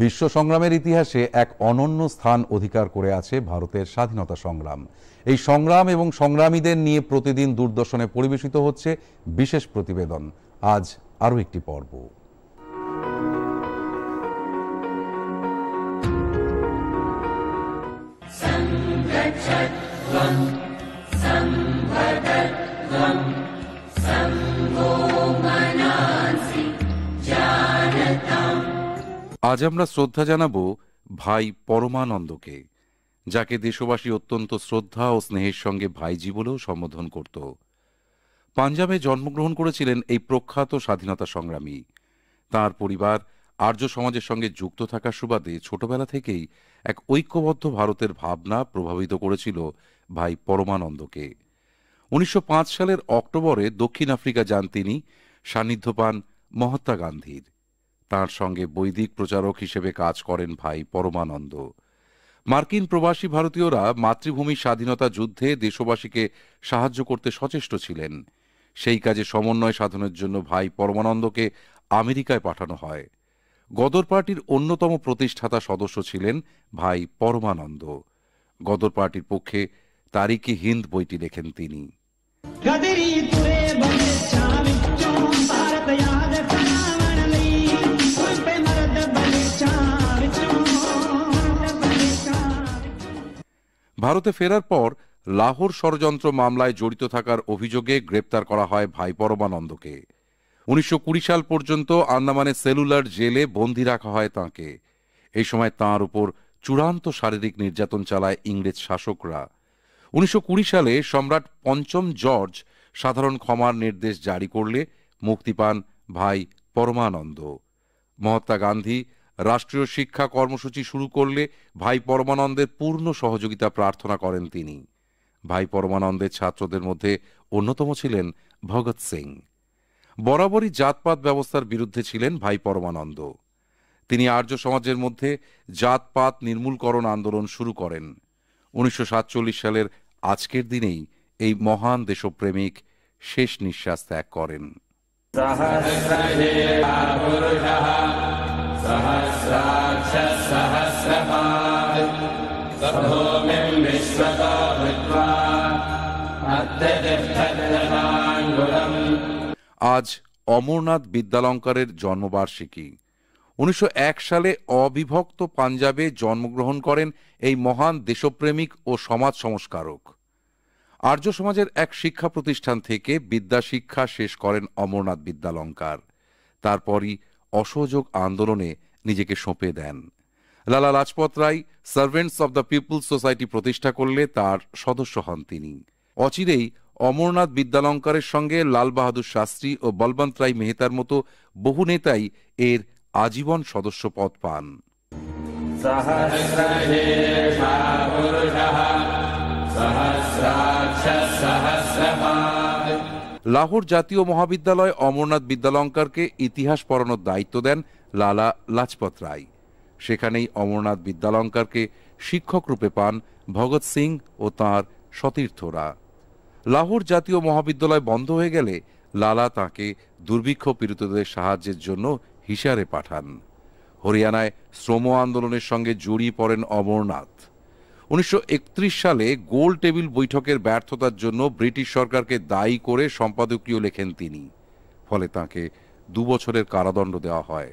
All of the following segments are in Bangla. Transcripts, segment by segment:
বিশ্ব সংগ্রামের ইতিহাসে এক অনন্য স্থান অধিকার করে আছে ভারতের স্বাধীনতা সংগ্রাম এই সংগ্রাম এবং সংগ্রামীদের নিয়ে প্রতিদিন দূরদর্শনে পরিবেশিত হচ্ছে বিশেষ প্রতিবেদন আজ আরও একটি পর্ব Thank you. আজ আমরা শ্রদ্ধা জানাব ভাই পরমানন্দকে যাকে দেশবাসী অত্যন্ত শ্রদ্ধা ও স্নেহের সঙ্গে ভাইজি বলেও সম্বোধন করত পাঞ্জাবে জন্মগ্রহণ করেছিলেন এই প্রখ্যাত স্বাধীনতা সংগ্রামী তার পরিবার আর্য সমাজের সঙ্গে যুক্ত থাকার সুবাদে ছোটবেলা থেকেই এক ঐক্যবদ্ধ ভারতের ভাবনা প্রভাবিত করেছিল ভাই পরমানন্দকে উনিশশো সালের অক্টোবরে দক্ষিণ আফ্রিকা যান তিনি সান্নিধ্য পান মহাত্মা গান্ধীর তাঁর সঙ্গে বৈদিক প্রচারক হিসেবে কাজ করেন ভাই পরমানন্দ মার্কিন প্রবাসী ভারতীয়রা মাতৃভূমি স্বাধীনতা যুদ্ধে দেশবাসীকে সাহায্য করতে সচেষ্ট ছিলেন সেই কাজে সমন্বয় সাধনের জন্য ভাই পরমানন্দকে আমেরিকায় পাঠানো হয় গদর পার্টির অন্যতম প্রতিষ্ঠাতা সদস্য ছিলেন ভাই পরমানন্দ গদর পার্টির পক্ষে তারিখে হিন্দ বইটি লেখেন তিনি ভারতে ফেরার পর লাহোর ষড়যন্ত্র মামলায় জড়িত থাকার অভিযোগে গ্রেপ্তার করা হয় ভাই পরমানন্দকে উনিশশো সাল পর্যন্ত আন্দামানে সেলুলার জেলে বন্দী রাখা হয় তাঁকে এই সময় তাঁর উপর চূড়ান্ত শারীরিক নির্যাতন চালায় ইংরেজ শাসকরা উনিশশো সালে সম্রাট পঞ্চম জর্জ সাধারণ ক্ষমার নির্দেশ জারি করলে মুক্তি পান ভাই পরমানন্দ মহাত্মা গান্ধী রাষ্ট্রীয় শিক্ষা কর্মসূচি শুরু করলে ভাই পরমানন্দের পূর্ণ সহযোগিতা প্রার্থনা করেন তিনি ভাই পরমানন্দের ছাত্রদের মধ্যে অন্যতম ছিলেন ভগৎ সিং বরাবরই জাতপাত ব্যবস্থার বিরুদ্ধে ছিলেন ভাই পরমানন্দ তিনি আর্য সমাজের মধ্যে জাতপাত নির্মূলকরণ আন্দোলন শুরু করেন উনিশশো সালের আজকের দিনেই এই মহান দেশপ্রেমিক শেষ নিঃশ্বাস ত্যাগ করেন আজ অমরনাথ বিদ্যালঙ্কারের জন্মবার্ষিকী উনিশশো সালে অবিভক্ত পাঞ্জাবে জন্মগ্রহণ করেন এই মহান দেশপ্রেমিক ও সমাজ সংস্কারক আর্য সমাজের এক শিক্ষা প্রতিষ্ঠান থেকে বিদ্যা শিক্ষা শেষ করেন অমরনাথ বিদ্যালঙ্কার তারপরই অসহযোগ আন্দোলনে নিজেকে সঁপে দেন Lala Lajpat Rai servants of the people's society প্রতিষ্ঠা করলে তার সদস্য হন তিনি অচিরেই অমরনাথ বিদ্যালঙ্কারের সঙ্গে লাল বাহাদুর শাস্ত্রী ও বলবন্ত রায় মেহতার মতো বহু নেতাই এর আজীবন সদস্য পদ পান सहस्रशेषा লাহোর জাতীয় মহাবিদ্যালয় অমরনাথ বিদ্যালঙ্কারকে ইতিহাস পড়ানোর দায়িত্ব দেন লালা লাজপত রায় সেখানেই অমরনাথ বিদ্যালঙ্কারকে শিক্ষক রূপে পান ভগৎ সিং ও তাঁর সতীর্থরা লাহোর জাতীয় মহাবিদ্যালয় বন্ধ হয়ে গেলে লালা তাঁকে দুর্ভিক্ষ পীড়িতদের সাহায্যের জন্য হিসারে পাঠান হরিয়ানায় শ্রম আন্দোলনের সঙ্গে জড়িয়ে পড়েন অমরনাথ উনিশশো সালে গোল টেবিল বৈঠকের ব্যর্থতার জন্য ব্রিটিশ সরকারকে দায়ী করে সম্পাদকীয় লেখেন তিনি ফলে তাকে দুবছরের কারাদণ্ড দেওয়া হয়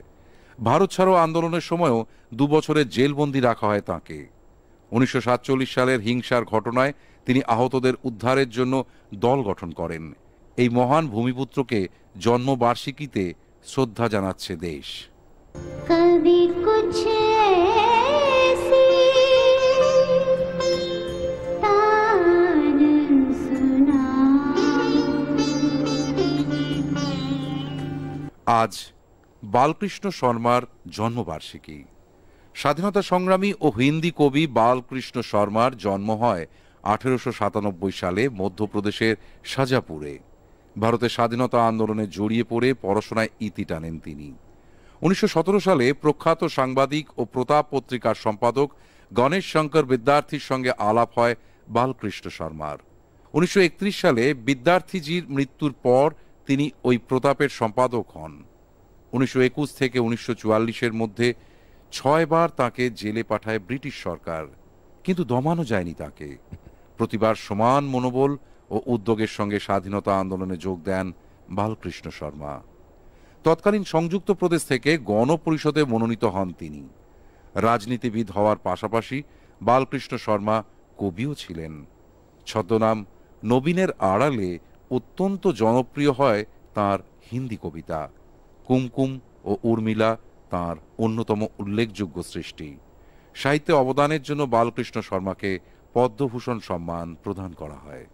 ভারত ছাড়ো আন্দোলনের সময়ও দুবছরের জেলবন্দি রাখা হয় তাঁকে উনিশশো সালের হিংসার ঘটনায় তিনি আহতদের উদ্ধারের জন্য দল গঠন করেন এই মহান ভূমিপুত্রকে জন্মবার্ষিকীতে শ্রদ্ধা জানাচ্ছে দেশ কবি কুছে আজ বালকৃষ্ণ শর্মার জন্মবার্ষিকী স্বাধীনতা সংগ্রামী ও হিন্দি কবি বালকৃষ্ণ শর্মার জন্ম হয় আঠেরোশো সালে মধ্যপ্রদেশের সাজাপুরে ভারতের স্বাধীনতা আন্দোলনে জড়িয়ে পড়ে পড়াশোনায় ইতি টানেন তিনি উনিশশো সালে প্রখ্যাত সাংবাদিক ও প্রতাপ পত্রিকার সম্পাদক গণেশ শঙ্কর বিদ্যার্থীর সঙ্গে আলাপ হয় বালকৃষ্ণ শর্মার উনিশশো সালে বিদ্যার্থীজির মৃত্যুর পর তিনি ওই প্রতাপের সম্পাদক হন উনিশশো একুশ থেকে উনিশশো চুয়াল্লিশের মধ্যে ছয়বার তাকে জেলে পাঠায় ব্রিটিশ সরকার কিন্তু দমানো যায়নি তাকে প্রতিবার সমান মনোবল ও উদ্যোগের সঙ্গে স্বাধীনতা আন্দোলনে যোগ দেন বালকৃষ্ণ শর্মা তৎকালীন সংযুক্ত প্রদেশ থেকে গণপরিষদে মনোনীত হন তিনি রাজনীতিবিদ হওয়ার পাশাপাশি বালকৃষ্ণ শর্মা কবিও ছিলেন ছদ্মনাম নবীনের আড়ালে অত্যন্ত জনপ্রিয় হয় তার হিন্দি কবিতা কুমকুম ও উর্মিলা তার অন্যতম উল্লেখযোগ্য সৃষ্টি সাহিত্যে অবদানের জন্য বালকৃষ্ণ শর্মাকে পদ্মভূষণ সম্মান প্রদান করা হয়